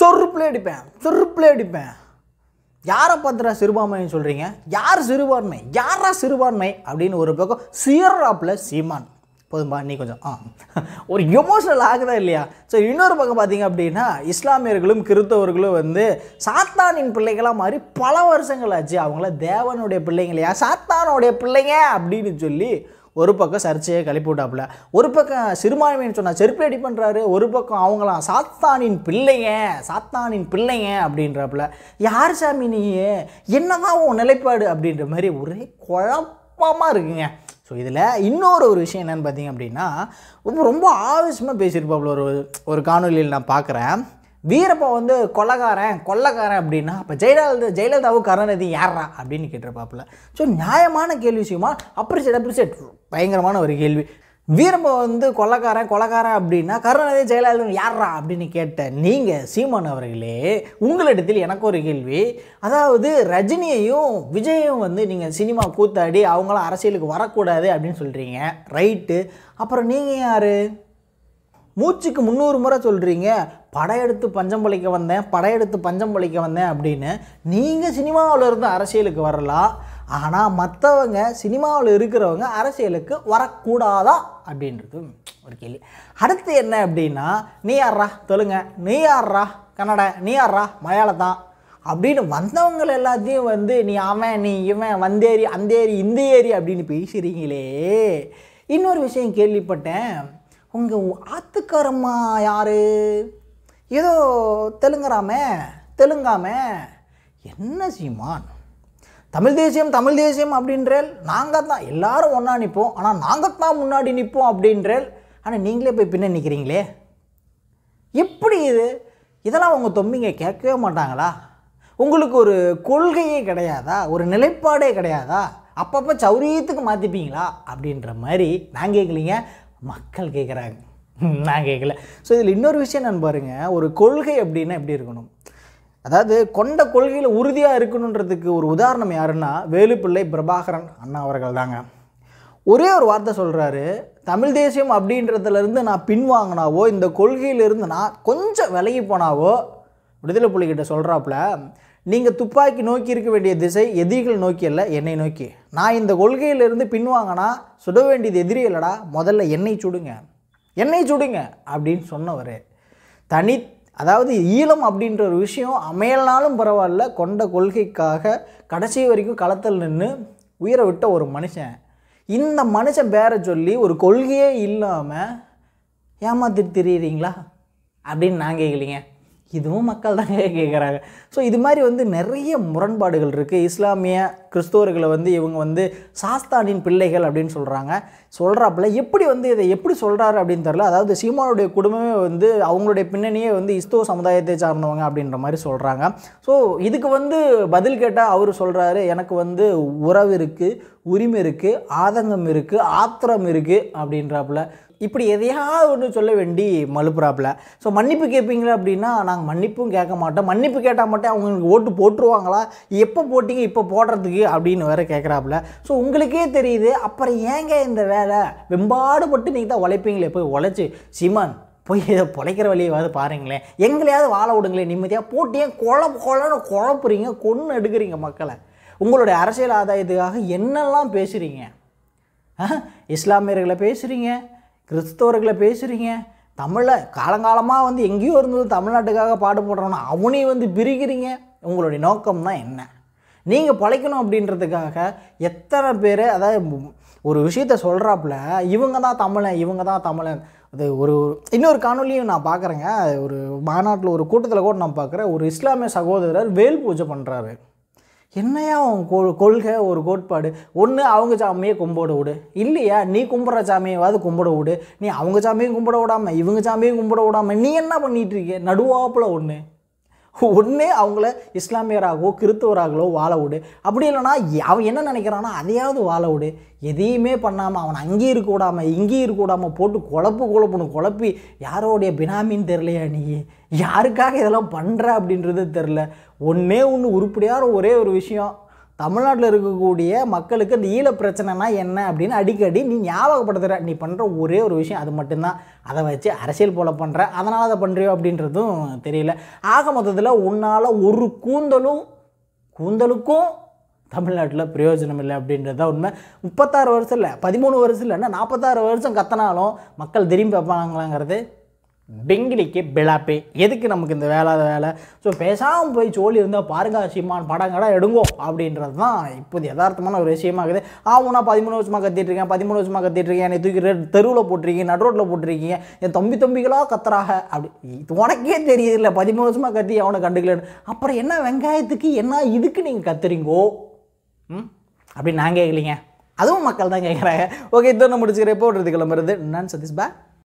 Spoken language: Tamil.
சொருப்பில் அடிப்பேன் சொருப்பில் அடிப்பேன் யாரை பார்த்துடா சிறுபான்மைன்னு சொல்கிறீங்க யார் சிறுபான்மை யாரா சிறுபான்மை அப்படின்னு ஒரு பக்கம் சுயராப்பில் சீமான் போதும்பா நீ கொஞ்சம் ஆ ஒரு எமோஷனல் ஆகுதா இல்லையா ஸோ இன்னொரு பக்கம் பார்த்தீங்க அப்படின்னா இஸ்லாமியர்களும் கிறித்தவர்களும் வந்து சாத்தானின் பிள்ளைகளாக மாதிரி பல வருஷங்கள் ஆச்சு அவங்கள தேவனுடைய பிள்ளைங்களையா சாத்தானுடைய பிள்ளைங்க அப்படின்னு சொல்லி ஒரு பக்கம் சர்ச்சையை கிளப்பி விட்டாப்புல ஒரு பக்கம் சிறுபான்மையின்னு சொன்னால் செருப்பு அடி பண்ணுறாரு ஒரு பக்கம் அவங்களாம் சாத்தானின் பிள்ளைங்க சாத்தானின் பிள்ளைங்க அப்படின்றாப்புல யார் சாமி நீ என்னதான் உன் நிலைப்பாடு அப்படின்ற மாதிரி ஒரே குழப்பமாக இருக்குங்க ஸோ இதில் இன்னொரு ஒரு விஷயம் என்னென்னு பார்த்தீங்க அப்படின்னா ரொம்ப ரொம்ப ஆவேசமாக பேசியிருப்பாப்புல ஒரு ஒரு காணொலியில் நான் பார்க்குறேன் வீரப்பா வந்து கொள்ளக்காரன் கொள்ளக்காரன் அப்படின்னா அப்போ ஜெயலலிதா ஜெயலலிதாவும் கருணாநிதி யாரா அப்படின்னு கேட்டிருப்பாப்புல ஸோ நியாயமான கேள்வி விஷயமா அப்ரிசியேட் அப்ரிசியேட் பயங்கரமான ஒரு கேள்வி வீரப்பா வந்து கொள்ளக்காரன் கொலக்காரன் அப்படின்னா கருணாநிதி ஜெயலலிதா யாரா அப்படின்னு கேட்ட நீங்கள் சீமான் அவர்களே உங்களிடத்தில் எனக்கு ஒரு கேள்வி அதாவது ரஜினியையும் விஜயும் வந்து நீங்கள் சினிமா கூத்தாடி அவங்களாம் அரசியலுக்கு வரக்கூடாது அப்படின்னு சொல்கிறீங்க ரைட்டு அப்புறம் நீங்கள் யார் மூச்சுக்கு முந்நூறு முறை சொல்கிறீங்க படையெடுத்து பஞ்சம் பழிக்க வந்தேன் படையெடுத்து பஞ்சம் பழிக்க வந்தேன் அப்படின்னு நீங்கள் சினிமாவில் இருந்து அரசியலுக்கு வரலாம் ஆனால் மற்றவங்க சினிமாவில் இருக்கிறவங்க அரசியலுக்கு வரக்கூடாதா அப்படின்றது ஒரு கேள்வி அடுத்து என்ன அப்படின்னா நீ யார்ரா தெலுங்க நீ யார்ரா கன்னட நீ யார்ரா மலையாளத்தான் அப்படின்னு வந்தவங்களை எல்லாத்தையும் வந்து நீ அவன் நீ இவன் வந்தேரி அந்தேரி இந்த ஏரி அப்படின்னு பேசுகிறீங்களே இன்னொரு விஷயம் கேள்விப்பட்டேன் உங்கள் ஆத்துக்காரம்மா யார் ஏதோ தெலுங்கராமே தெலுங்காமே என்ன சீமான் தமிழ் தேசியம் தமிழ் தேசியம் அப்படின்றேல் நாங்கள் தான் எல்லாரும் ஒன்றா நிற்போம் ஆனால் நாங்கள் தான் முன்னாடி நிற்போம் அப்படின்றேல் ஆனால் நீங்களே போய் பின்ன நிற்கிறீங்களே எப்படி இது இதெல்லாம் உங்கள் தொம்பிங்க கேட்கவே மாட்டாங்களா உங்களுக்கு ஒரு கொள்கையே கிடையாதா ஒரு நிலைப்பாடே கிடையாதா அப்பப்போ சௌரியத்துக்கு மாற்றிப்பீங்களா அப்படின்ற மாதிரி நாங்கள் கேட்கலீங்க மக்கள் கேட்குறாங்க நான் கேட்கல ஸோ இதில் இன்னொரு விஷயம் நான் பாருங்கள் ஒரு கொள்கை அப்படின்னா எப்படி இருக்கணும் அதாவது கொண்ட கொள்கையில் உறுதியாக இருக்கணுன்றதுக்கு ஒரு உதாரணம் யாருன்னா வேலுப்பிள்ளை பிரபாகரன் அண்ணா அவர்கள் தாங்க ஒரே ஒரு வார்த்தை சொல்கிறாரு தமிழ் தேசியம் அப்படின்றதுலேருந்து நான் பின்வாங்கினாவோ இந்த கொள்கையிலிருந்து நான் கொஞ்சம் விலகி போனாவோ விடுதலை புள்ளிக்கிட்ட சொல்கிறாப்புல நீங்கள் துப்பாக்கி நோக்கி இருக்க வேண்டிய திசை எதிரிகள் நோக்கி அல்ல என்னை நோக்கி நான் இந்த கொள்கையிலிருந்து பின்வாங்கனா சுட வேண்டியது எதிரி இல்லைடா முதல்ல எண்ணெய் சுடுங்க எண்ணெய் சுடுங்க அப்படின்னு சொன்னவர் தனி அதாவது ஈழம் அப்படின்ற ஒரு விஷயம் அமையலனாலும் பரவாயில்ல கொண்ட கொள்கைக்காக கடைசி வரைக்கும் களத்தில் நின்று உயிரை விட்ட ஒரு மனுஷன் இந்த மனுஷன் பேரை சொல்லி ஒரு கொள்கையே இல்லாமல் ஏமாத்திட்டு தெரியுறீங்களா அப்படின்னு நான் கேட்கலீங்க இதுவும் மக்கள் தாங்க கேட்குறாங்க ஸோ இது மாதிரி வந்து நிறைய முரண்பாடுகள் இருக்குது இஸ்லாமிய கிறிஸ்தவர்களை வந்து இவங்க வந்து சாஸ்தானின் பிள்ளைகள் அப்படின்னு சொல்கிறாங்க சொல்கிறாப்புல எப்படி வந்து இதை எப்படி சொல்கிறாரு அப்படின்னு தெரில அதாவது சீமானுடைய குடும்பமே வந்து அவங்களுடைய பின்னணியே வந்து இஸ்தோ சமுதாயத்தை சார்ந்தவங்க அப்படின்ற மாதிரி சொல்கிறாங்க ஸோ இதுக்கு வந்து பதில் கேட்டால் அவர் சொல்கிறாரு எனக்கு வந்து உறவு இருக்குது உரிமை இருக்குது ஆதங்கம் இருக்குது ஆத்திரம் இருக்குது அப்படின்றாப்புல இப்படி எதையாவது ஒன்று சொல்ல வேண்டி மலுப்புறாப்புல ஸோ மன்னிப்பு கேட்பீங்களா அப்படின்னா நாங்கள் மன்னிப்பும் கேட்க மாட்டோம் மன்னிப்பு கேட்டால் மட்டும் அவங்களுக்கு ஓட்டு போட்டுருவாங்களா எப்போ போட்டிங்க இப்போ போடுறதுக்கு அப்படின்னு வேற கேட்குறாப்புல ஸோ உங்களுக்கே தெரியுது அப்புறம் ஏங்க இந்த வே வேலை வெம்பாடுபட்டு நீங்கள் தான் உழைப்பீங்களே போய் உழைச்சி சிமான் போய் இதை பிழைக்கிற வழியாவது பாருங்களேன் எங்களையாவது வாழ விடுங்களேன் நிம்மதியாக போட்டியே ஏன் குழப்பு குழன்னு குழப்புறீங்க கொன்று எடுக்கிறீங்க மக்களை உங்களுடைய அரசியல் ஆதாயத்துக்காக என்னெல்லாம் பேசுகிறீங்க இஸ்லாமியர்களை பேசுகிறீங்க கிறிஸ்தவர்களை பேசுகிறீங்க தமிழை காலங்காலமாக வந்து எங்கேயோ இருந்தது தமிழ்நாட்டுக்காக பாடுபடுறோன்னா அவனையும் வந்து பிரிக்கிறீங்க உங்களுடைய நோக்கம் தான் என்ன நீங்கள் பழைக்கணும் அப்படின்றதுக்காக எத்தனை பேர் அதாவது ஒரு விஷயத்த சொல்கிறாப்புல இவங்க தான் தமிழன் இவங்க தான் தமிழன் அது ஒரு இன்னொரு காணொலியும் நான் பார்க்குறேங்க ஒரு மாநாட்டில் ஒரு கூட்டத்தில் கூட நான் பார்க்குறேன் ஒரு இஸ்லாமிய சகோதரர் வேல் பூஜை பண்ணுறாரு என்னையா அவங்க கொள்கை ஒரு கோட்பாடு ஒன்று அவங்க சாமியை கும்பிட விடு இல்லையா நீ கும்பிட்ற சாமியாவது கும்பிட விடு நீ அவங்க சாமியும் கும்பிட விடாமல் இவங்க சாமியும் கும்பிட விடாமல் நீ என்ன பண்ணிகிட்ருக்க நடுவாப்பில் ஒன்று ஒன்றே அவங்கள இஸ்லாமியராகவோ கிறித்தவராகவோ வாழ விடு அப்படி இல்லைனா அவன் என்ன நினைக்கிறான்னா அதையாவது வாழ விடு எதையுமே பண்ணாமல் அவன் அங்கேயும் இருக்க விடாமல் இங்கேயும் இருக்க விடாமல் போட்டு குழப்பு குழப்புன்னு குழப்பி யாரோடைய பினாமின்னு தெரிலையா நீ யாருக்காக இதெல்லாம் பண்ணுற அப்படின்றது தெரில ஒன்றே ஒன்று உருப்படியார ஒரே ஒரு விஷயம் தமிழ்நாட்டில் இருக்கக்கூடிய மக்களுக்கு இந்த ஈழ பிரச்சனைனா என்ன அப்படின்னு அடிக்கடி நீ ஞாபகப்படுத்துகிற நீ பண்ணுற ஒரே ஒரு விஷயம் அது மட்டும்தான் அதை வச்சு அரசியல் போல பண்ணுற அதனால் அதை பண்ணுறியோ அப்படின்றதும் தெரியல ஆக மொத்தத்தில் உன்னால் ஒரு கூந்தலும் கூந்தலுக்கும் தமிழ்நாட்டில் பிரயோஜனம் இல்லை அப்படின்றது தான் உண்மை முப்பத்தாறு வருஷம் இல்லை பதிமூணு வருஷம் இல்லைன்னா நாற்பத்தாறு வருஷம் கத்தனாலும் மக்கள் திரும்பி வைப்பாங்களாங்கிறது டெங்கிலிக்கு பிளாப்பே எதுக்கு நமக்கு இந்த வேலை வேலை ஸோ பேசாமல் போய் சோழி இருந்தால் பாருங்க சீமான் படங்கடா எடுங்கோ அப்படின்றது தான் இப்போது யதார்த்தமான ஒரு விஷயமாகுது ஆகுனா பதிமூணு வருஷமாக கத்திட்டுருக்கேன் இருக்கேன் பதிமூணு வருஷமாக கத்திட்டுருக்கேன் என்னை தூக்கி தெருவில் போட்டிருக்கீங்க நடுரோட்டில் ரோட்டில் போட்டிருக்கீங்க என் தம்பி தம்பிகளோ கத்துறாக அப்படி உனக்கே தெரியுது இல்லை பதிமூணு வருஷமாக கத்தி அவனை கண்டுக்கலன்னு அப்புறம் என்ன வெங்காயத்துக்கு என்ன இதுக்கு நீங்கள் கத்துறீங்கோ ம் அப்படின்னு நான் கேட்கலீங்க அதுவும் மக்கள் தான் கேட்குறாங்க ஓகே இதோட முடிச்சுக்கிறேன் போடுறது கிளம்புறது நான் சதீஷ் பா